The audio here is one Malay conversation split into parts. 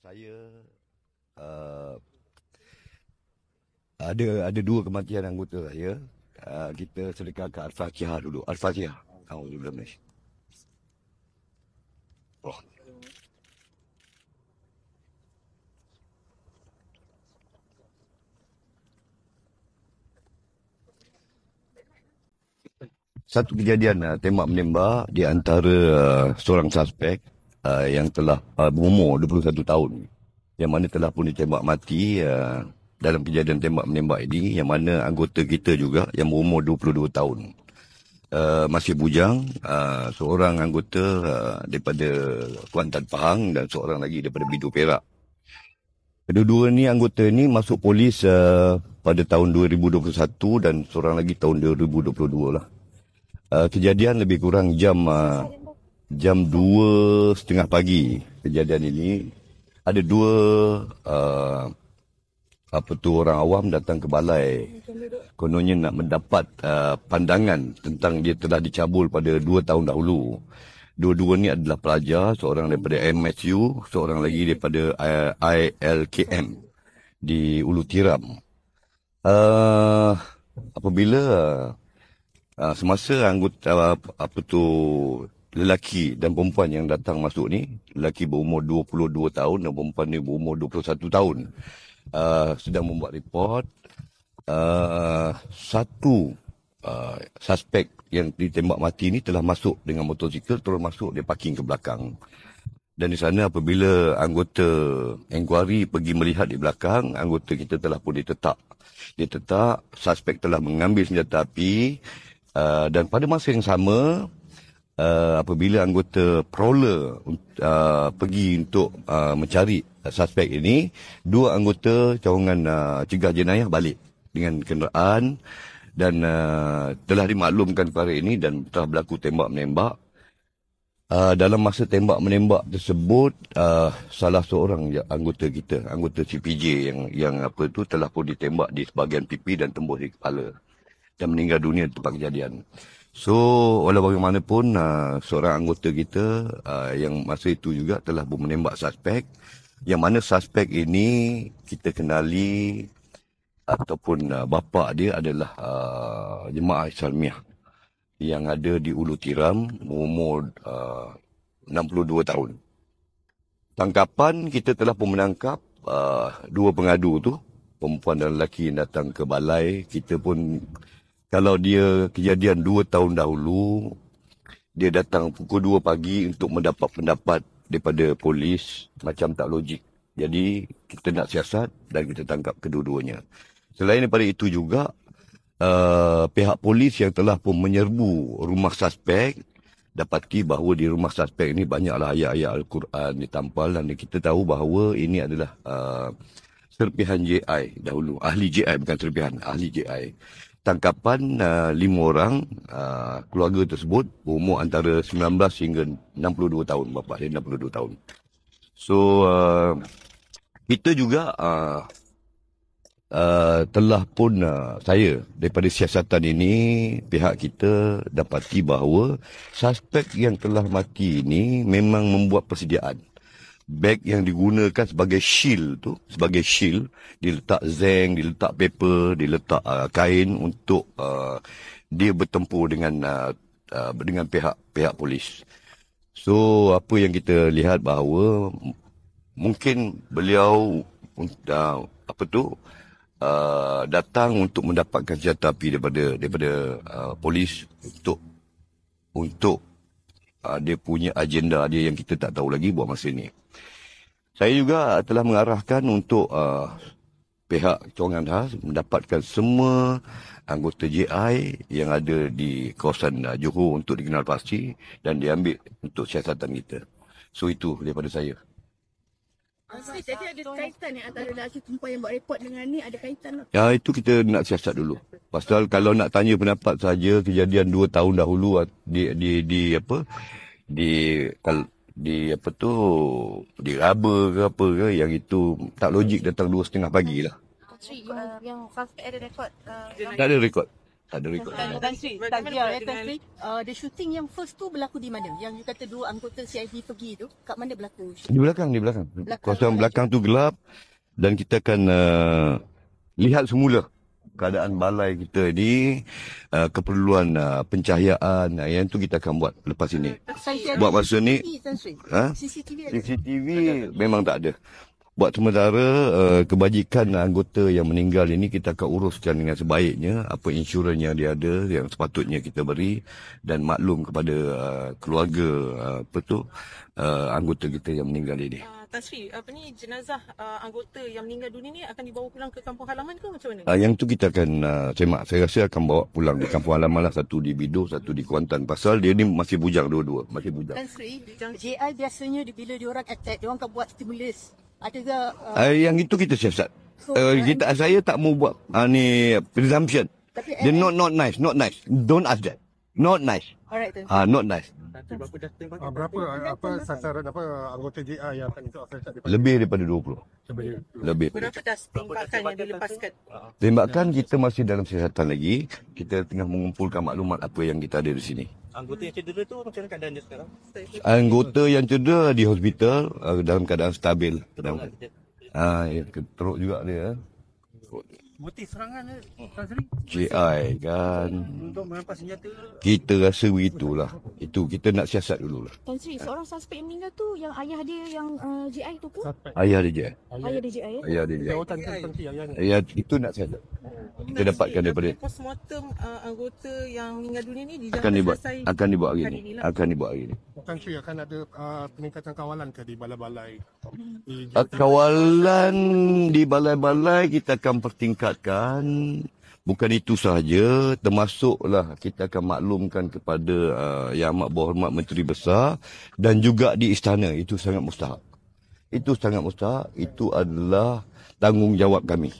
saya uh, ada ada dua kematian anggota saya. Uh, kita sedekah ke Al-Fatihah dulu. Al-Fatihah. Alhamdulillah. Oh. Satu kejadian uh, tembak menembak di antara uh, seorang suspek uh, yang telah uh, berumur 21 tahun yang mana telah pun ditembak mati uh, dalam kejadian tembak-menembak ini yang mana anggota kita juga yang berumur 22 tahun uh, masih bujang uh, seorang anggota uh, daripada Kuantan Pahang dan seorang lagi daripada Bidu Perak kedua-dua ni anggota ni masuk polis uh, pada tahun 2021 dan seorang lagi tahun 2022 lah uh, kejadian lebih kurang jam uh, jam setengah pagi kejadian ini ada dua uh, apa tu orang awam datang ke balai kononnya nak mendapat uh, pandangan tentang dia telah dicabul pada dua tahun dahulu dua-dua ni adalah pelajar seorang daripada MSU seorang lagi daripada uh, ILKM di Ulu Tiram uh, apabila uh, semasa anggota uh, apa tu lelaki dan perempuan yang datang masuk ni lelaki berumur 22 tahun dan perempuan ni berumur 21 tahun uh, sedang membuat report uh, satu uh, suspek yang ditembak mati ni telah masuk dengan motosikal terus masuk dia parking ke belakang dan di sana apabila anggota enquiry pergi melihat di belakang anggota kita telah pun ditetap ditetap suspek telah mengambil senjata api uh, dan pada masa yang sama uh, apabila anggota prowler uh, pergi untuk uh, mencari suspek ini, dua anggota cawangan uh, cegah jenayah balik dengan kenderaan dan uh, telah dimaklumkan perkara ini dan telah berlaku tembak-menembak. Uh, dalam masa tembak-menembak tersebut, uh, salah seorang ya, anggota kita, anggota CPJ yang yang apa itu telah pun ditembak di sebahagian pipi dan tembus di kepala dan meninggal dunia di tempat kejadian. So, walau bagaimanapun, uh, seorang anggota kita uh, yang masa itu juga telah pun menembak suspek. Yang mana suspek ini kita kenali ataupun uh, bapa dia adalah uh, jemaah Islamiah yang ada di Ulu Tiram umur uh, 62 tahun. Tangkapan kita telah pun menangkap uh, dua pengadu tu, perempuan dan lelaki yang datang ke balai. Kita pun kalau dia kejadian 2 tahun dahulu dia datang pukul 2 pagi untuk mendapat pendapat daripada polis macam tak logik. Jadi kita nak siasat dan kita tangkap kedua-duanya. Selain daripada itu juga uh, pihak polis yang telah pun menyerbu rumah suspek dapati bahawa di rumah suspek ini banyaklah ayat-ayat Al-Quran ditampal dan kita tahu bahawa ini adalah uh, serpihan JI dahulu. Ahli JI bukan serpihan, ahli JI tangkapan uh, lima orang uh, keluarga tersebut berumur antara 19 hingga 62 tahun bapa dia 62 tahun so uh, kita juga uh, uh, telah pun uh, saya daripada siasatan ini pihak kita dapati bahawa suspek yang telah mati ini memang membuat persediaan bag yang digunakan sebagai shield tu sebagai shield diletak zinc diletak paper diletak uh, kain untuk uh, dia bertempur dengan uh, uh, dengan pihak pihak polis so apa yang kita lihat bahawa mungkin beliau uh, apa tu uh, datang untuk mendapatkan senjata api daripada daripada uh, polis untuk untuk uh, dia punya agenda dia yang kita tak tahu lagi buat masa ini. Saya juga telah mengarahkan untuk uh, pihak Congan Khas mendapatkan semua anggota JI yang ada di kawasan uh, Johor untuk dikenal pasti dan diambil untuk siasatan kita. So itu daripada saya. Saya ada kaitan ni antara lelaki perempuan yang buat report dengan ni ada kaitan Ya itu kita nak siasat dulu. Pasal kalau nak tanya pendapat saja kejadian 2 tahun dahulu ah, di di di apa di kal di apa tu di raba ke apa ke yang itu tak logik datang 2 setengah pagi lah. Yang suspek ada rekod? Uh, tak ada rekod. Tak ada record Tan Sri Tan Sri The shooting yang first tu Berlaku di mana Yang you kata dua anggota CID pergi tu Kat mana berlaku Di belakang Di belakang, belakang Kawasan belakang, tu gelap Dan kita akan uh, Lihat semula keadaan balai kita ni uh, keperluan uh, pencahayaan uh, yang tu kita akan buat lepas ini. Buat masa ni CCTV, ha? CCTV, CCTV memang tak ada buat sementara uh, kebajikan anggota yang meninggal ini kita akan uruskan dengan sebaiknya apa insurans yang dia ada yang sepatutnya kita beri dan maklum kepada uh, keluarga uh, apa tu uh, anggota kita yang meninggal ini. Ah, Tasri, apa ni jenazah uh, anggota yang meninggal dunia ni akan dibawa pulang ke kampung halaman ke macam mana? Uh, yang tu kita akan uh, semak. Saya rasa akan bawa pulang di kampung halaman lah. Satu di Bidoh, satu di Kuantan. Pasal dia ni masih bujang dua-dua. Masih bujang. Tasri, JI biasanya bila diorang attack, orang akan buat stimulus. Kita, uh, uh, yang itu kita siasat. So, eh, uh, kita, then, saya tak mau buat uh, ni presumption. Tapi, eh, not not nice, not nice. Don't ask that. Not nice. Alright. then. Ah, uh, not nice. Uh, berapa ah, ah, apa sasaran apa anggota JR yang akan itu lebih daripada 20 lebih lebih, berapa dah tembakan yang dilepaskan tembakan kita masih dalam siasatan lagi kita tengah mengumpulkan maklumat apa yang kita ada di sini Anggota yang cedera tu macam mana keadaan dia sekarang? Anggota yang cedera lah di hospital ah, dalam keadaan stabil. Teruk dalam... ah, ya, teruk juga dia. Teruk. Eh motif serangan Tan Sri GI kan untuk merampas senjata kita rasa lah. itu kita nak siasat dululah Tan Sri seorang suspek yang meninggal tu yang ayah dia yang GI uh, tu pun ayah dia GI ayah dia GI eh? ayah dia GI ayah dia ayah itu nak siasat kita dapatkan daripada postmortem uh, anggota yang meninggal dunia ni akan dibuat akan dibuat hari ni lah. akan dibuat hari ni Tan Sri akan ada uh, peningkatan kawalan ke di balai-balai Ah, kawalan di balai-balai kita akan pertingkatkan. Bukan itu sahaja, termasuklah kita akan maklumkan kepada uh, Yang Amat Berhormat Menteri Besar dan juga di istana. Itu sangat mustahak. Itu sangat mustahak. Itu adalah tanggungjawab kami.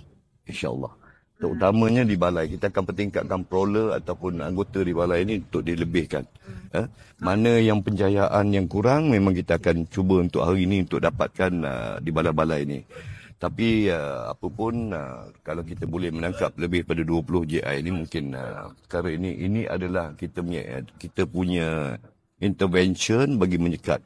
InsyaAllah terutamanya di balai kita akan pentingkatkan proler ataupun anggota di balai ini untuk dilebihkan hmm. eh, mana yang penjayaan yang kurang memang kita akan cuba untuk hari ini untuk dapatkan uh, di balai-balai ini tapi uh, eh, apapun uh, eh, kalau kita boleh menangkap lebih pada 20 JI ini mungkin perkara ini ini adalah kita punya kita punya intervention bagi menyekat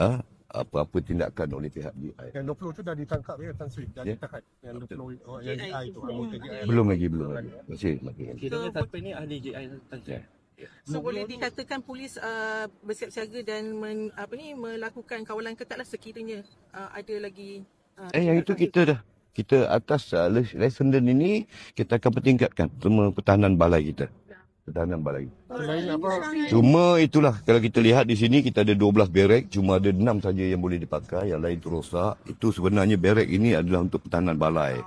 uh, apa-apa tindakan oleh pihak DI. Yang 20 tu dah ditangkap ya Tan Sri, dah ya. ditahan. Yang 20 oh, yang DI tu anggota Belum lagi, belum lagi. Masih, masih. Kita okay, so, sampai ni ahli DI Tan Sri. Ya. Ya. So boleh dikatakan polis uh, bersiap siaga dan apa ni melakukan kawalan ketatlah sekiranya uh, ada lagi uh, Eh yang itu kita dah kita atas uh, lesson ini kita akan bertingkatkan semua pertahanan balai kita dan nambah lagi. Cuma itulah kalau kita lihat di sini kita ada 12 berek, cuma ada 6 saja yang boleh dipakai, yang lain tu rosak. Itu sebenarnya berek ini adalah untuk pertahanan balai.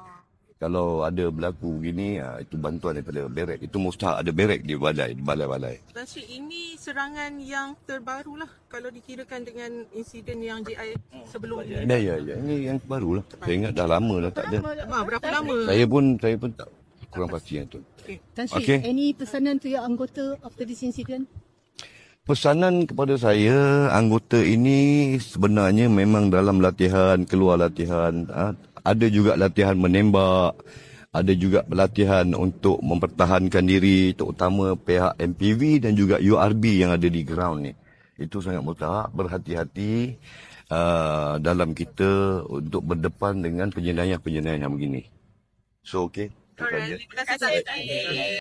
Kalau ada berlaku begini, ah, itu bantuan daripada berek. Itu mustahak ada berek di balai, di balai-balai. Tansyik, ini serangan yang terbaru lah kalau dikirakan dengan insiden yang GI sebelum ini. Ya, ya, ya. Ini yang terbaru lah. Saya ingat dah lama lah tak ada. Berapa lama? Saya pun, saya pun tak, kurang pasti yang tu. Tan Sri, okay. any pesanan tu your anggota after this incident? Pesanan kepada saya, anggota ini sebenarnya memang dalam latihan, keluar latihan, ha, ada juga latihan menembak, ada juga pelatihan untuk mempertahankan diri, terutama pihak MPV dan juga URB yang ada di ground ni. Itu sangat mutlak, berhati-hati uh, dalam kita untuk berdepan dengan penjenayah-penjenayah yang begini. So, okay. 众人，你不要也可以。